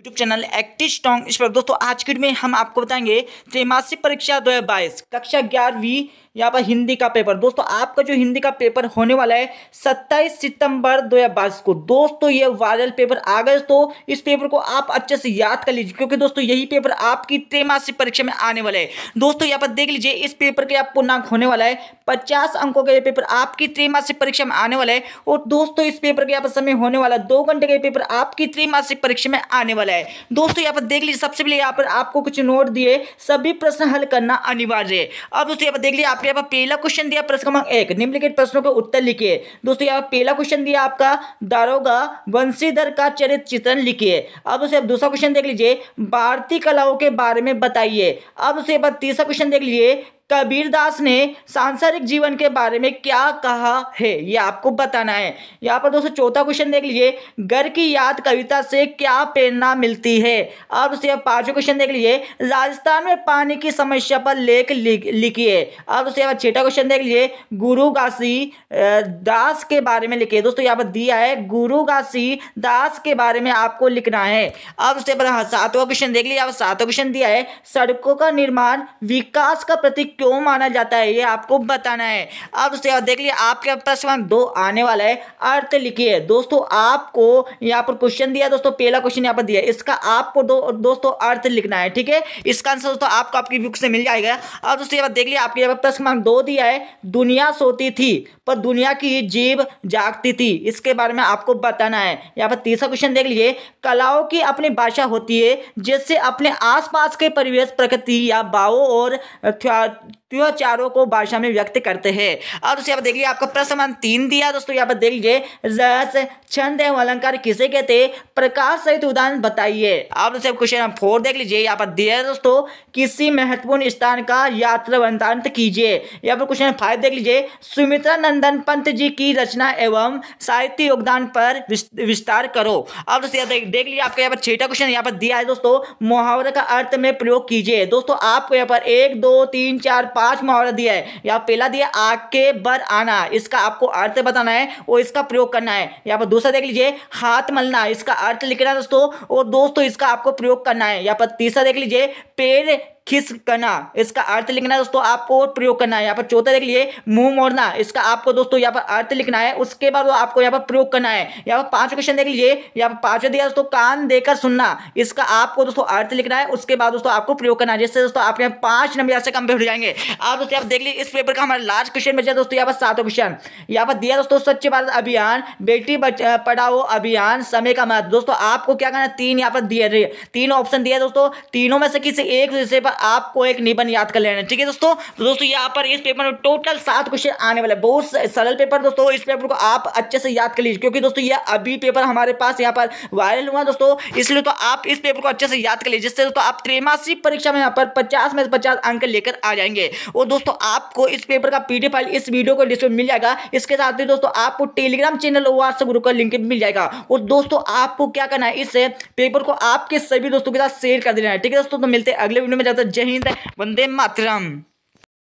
YouTube channel active strong इस पर दोस्तों आज की में हम आपको बताएंगे त्रैमासिक परीक्षा 2022 कक्षा ग्यारहवीं यहाँ पर हिंदी का पेपर दोस्तों आपका जो हिंदी का पेपर होने वाला है सत्ताईस सितंबर दो को दोस्तों ये वायरल पेपर आ गए तो इस पेपर को आप अच्छे से याद कर लीजिए क्योंकि दोस्तों यही पेपर आपकी त्रैमासिक परीक्षा में आने वाला है दोस्तों यहाँ पर देख लीजिए इस पेपर के आप पूर्णांक होने वाला है पचास अंकों का ये पेपर आपकी त्रैमासिक परीक्षा में आने वाला है और दोस्तों इस पेपर के यहाँ पर समय होने वाला है दो घंटे का पेपर आपकी त्रैमासिक परीक्षा में आने वाला है दोस्तों यहाँ पर देख लीजिए सबसे पहले यहाँ पर आपको कुछ नोट दिए सभी प्रश्न हल करना अनिवार्य है अब दोस्तों यहाँ पर देख लीजिए आपके पे यहाँ पहला क्वेश्चन दिया प्रश्न क्रमांक एक निम्नलिखित प्रश्नों के उत्तर लिखिए दोस्तों यहाँ पहला क्वेश्चन दिया आपका दारोगा वंशीधर का चरित्र चित्रण लिखिए अब उसे दूसरा क्वेश्चन देख लीजिए भारतीय कलाओं के बारे में बताइए अब उसे बाद तीसरा क्वेश्चन देख लीजिए कबीरदास ने सांसारिक जीवन के बारे में क्या कहा है ये आपको बताना है यहाँ पर दोस्तों चौथा क्वेश्चन देख लीजिए घर की याद कविता से क्या प्रेरणा मिलती है और बाद पांचवा क्वेश्चन देख लीजिए राजस्थान में पानी की समस्या पर लेख लिखिए और बाद छठा क्वेश्चन देख लीजिए गुरु दास के बारे में लिखिए दोस्तों यहाँ पर दिया है गुरु दास के बारे में आपको लिखना है अब उसके बाद सातवा क्वेश्चन देख लीजिए आप सातवा क्वेश्चन दिया है सड़कों का निर्माण विकास का प्रतीक क्यों माना जाता है ये आपको बताना है अब से अब देख लिए आपके प्रश्न दो आने वाला है अर्थ लिखिए दोस्तों आपको यहाँ पर क्वेश्चन दिया दोस्तों पहला क्वेश्चन यहाँ पर दिया इसका आपको दो, दोस्तों अर्थ लिखना है ठीक है इसका आंसर दोस्तों आपको आपकी बुक से मिल जाएगा अब दोस्तों यहाँ देख लिया आपके यहाँ पर प्रश्न क्रमांक दो दिया है दुनिया सोती थी पर दुनिया की जीव जागती थी इसके बारे में आपको बताना है यहाँ पर तीसरा क्वेश्चन देख लीजिए कलाओं की अपनी भाषा होती है जिससे अपने आसपास के परिवेश प्रकृति या भावों और त्योचारों को भाषा में व्यक्त करते हैं और दोस्तों यहाँ पर देखिए आपका प्रश्न तीन दिया दोस्तों यहाँ पर देख लीजिए रस छंद एवं अलंकार किसे कहते प्रकाश सहित उदाहरण बताइए आप दोस्तों क्वेश्चन नंबर फोर देख लीजिए यहाँ पर दिया है दोस्तों किसी महत्वपूर्ण स्थान का यात्रा वृत्तांत कीजिए यहाँ पर क्वेश्चन नंबर फाइव देख लीजिए सुमित्रा नंदन पंत जी की रचना एवं साहित्य योगदान पर विस्तार करो अब दोस्तों देख लीजिए आपका यहाँ पर छठा क्वेश्चन यहाँ पर दिया है दोस्तों मुहावरे का अर्थ में प्रयोग कीजिए दोस्तों आपको यहाँ पर एक दो तीन चार चार पांच मुहावरा दिया है यहाँ पहला दिया आग के बर आना इसका आपको अर्थ बताना है और इसका प्रयोग करना है यहाँ पर दूसरा देख लीजिए हाथ मलना इसका अर्थ लिखना दोस्तों और दोस्तों इसका आपको प्रयोग करना है यहाँ पर तीसरा देख लीजिए पेड़ खिसकना इसका अर्थ लिखना है दोस्तों आपको और प्रयोग करना है यहाँ पर चौथा देख लिए मुंह मोड़ना इसका आपको दोस्तों यहाँ पर अर्थ लिखना है उसके बाद वो आपको यहाँ पर प्रयोग करना है यहाँ पर पांचवा क्वेश्चन देख लीजिए यहाँ पर पांचवा दिया दोस्तों कान देकर सुनना इसका आपको दोस्तों अर्थ लिखना है उसके बाद दोस्तों आपको प्रयोग करना है जिससे दोस्तों आपके यहाँ पांच नंबर यहाँ से कंप्लीट हो जाएंगे आप दोस्तों आप देख लीजिए इस पेपर का हमारा लास्ट क्वेश्चन बचा दोस्तों यहाँ पर सातवा क्वेश्चन यहाँ पर दिया दोस्तों स्वच्छ भारत अभियान बेटी पढ़ाओ अभियान समय का महत्व दोस्तों आपको क्या करना है तीन यहाँ पर दिया तीन ऑप्शन दिया दोस्तों तीनों में से किसी एक विषय पर आपको एक निबंध याद कर लेना ठीक है दोस्तों तो दोस्तों यहाँ पर इस पेपर में टोटल सात क्वेश्चन आने वाले बहुत सरल पेपर दोस्तों इस पेपर को आप अच्छे से याद कर लीजिए क्योंकि दोस्तों ये अभी पेपर हमारे पास यहाँ पर वायरल हुआ दोस्तों इसलिए तो आप इस पेपर को अच्छे से याद कर लीजिए जिससे दोस्तों आप त्रैमासिक परीक्षा में यहाँ पर पचास में पचास अंक लेकर आ जाएंगे और दोस्तों आपको इस पेपर का पी फाइल इस वीडियो को डिस्क्रिप्शन मिल जाएगा इसके साथ ही दोस्तों आपको टेलीग्राम चैनल और व्हाट्सएप ग्रुप का लिंक मिल जाएगा और दोस्तों आपको क्या करना है इस पेपर को आपके सभी दोस्तों के साथ शेयर कर देना है ठीक है दोस्तों तो मिलते हैं अगले वीडियो में जाते जय हिंद वंदे मातरम